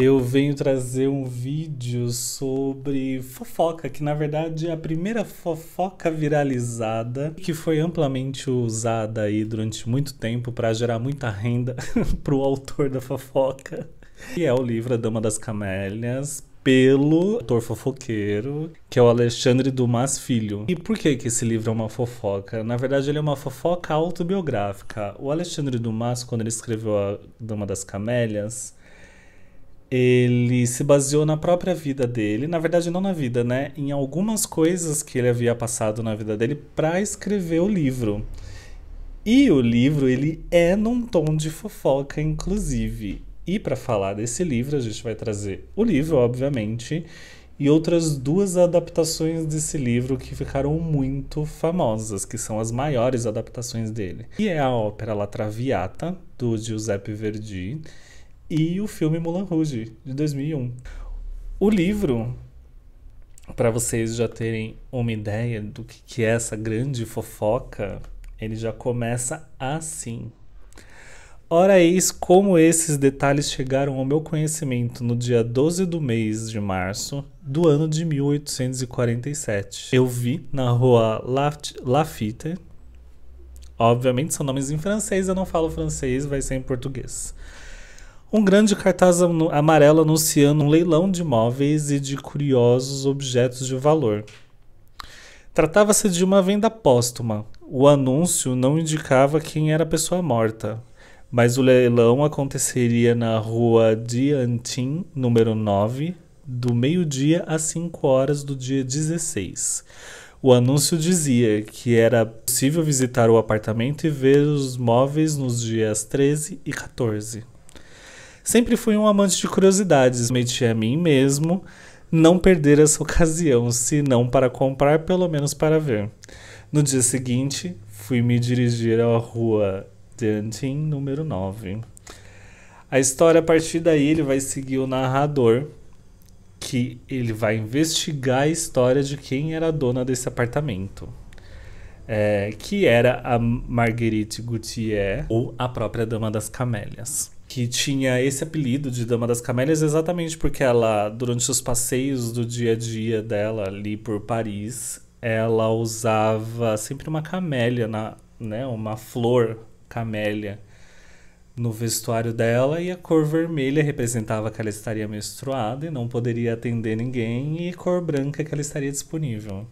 eu venho trazer um vídeo sobre fofoca, que na verdade é a primeira fofoca viralizada que foi amplamente usada aí durante muito tempo para gerar muita renda para o autor da fofoca. E é o livro A Dama das Camélias, pelo autor fofoqueiro, que é o Alexandre Dumas Filho. E por que, que esse livro é uma fofoca? Na verdade, ele é uma fofoca autobiográfica. O Alexandre Dumas, quando ele escreveu A Dama das Camélias, ele se baseou na própria vida dele, na verdade não na vida, né, em algumas coisas que ele havia passado na vida dele para escrever o livro. E o livro ele é num tom de fofoca, inclusive. E para falar desse livro, a gente vai trazer o livro, obviamente, e outras duas adaptações desse livro que ficaram muito famosas, que são as maiores adaptações dele. E é a ópera La Traviata, do Giuseppe Verdi, e o filme Mulan Rouge, de 2001. O livro, para vocês já terem uma ideia do que é essa grande fofoca, ele já começa assim. Ora eis como esses detalhes chegaram ao meu conhecimento no dia 12 do mês de março do ano de 1847. Eu vi na rua Lafitte. Obviamente são nomes em francês, eu não falo francês, vai ser em português um grande cartaz amarelo anunciando um leilão de imóveis e de curiosos objetos de valor. Tratava-se de uma venda póstuma. O anúncio não indicava quem era a pessoa morta, mas o leilão aconteceria na rua Diantin, número 9, do meio-dia às 5 horas do dia 16. O anúncio dizia que era possível visitar o apartamento e ver os móveis nos dias 13 e 14. Sempre fui um amante de curiosidades, meti a mim mesmo não perder essa ocasião, se não para comprar, pelo menos para ver. No dia seguinte, fui me dirigir à rua Dantin, número 9. A história, a partir daí, ele vai seguir o narrador, que ele vai investigar a história de quem era a dona desse apartamento é, que era a Marguerite Gautier, ou a própria Dama das Camélias. Que tinha esse apelido de Dama das Camélias exatamente porque ela, durante os passeios do dia a dia dela ali por Paris, ela usava sempre uma camélia, na, né, uma flor camélia no vestuário dela e a cor vermelha representava que ela estaria menstruada e não poderia atender ninguém e cor branca que ela estaria disponível.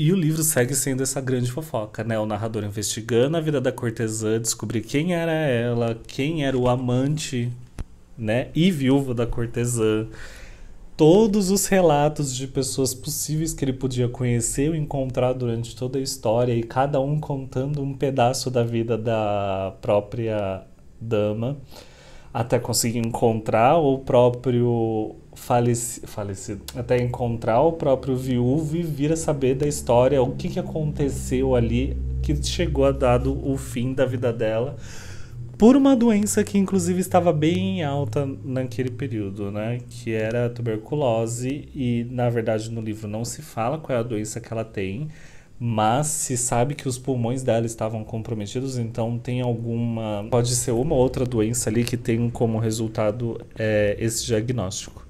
E o livro segue sendo essa grande fofoca, né? O narrador investigando a vida da cortesã, descobrir quem era ela, quem era o amante, né? E viúva da cortesã. Todos os relatos de pessoas possíveis que ele podia conhecer ou encontrar durante toda a história, e cada um contando um pedaço da vida da própria dama, até conseguir encontrar o próprio falecido, até encontrar o próprio viúvo e vir a saber da história, o que, que aconteceu ali que chegou a dado o fim da vida dela por uma doença que inclusive estava bem alta naquele período, né? Que era a tuberculose e na verdade no livro não se fala qual é a doença que ela tem, mas se sabe que os pulmões dela estavam comprometidos, então tem alguma pode ser uma outra doença ali que tem como resultado é, esse diagnóstico.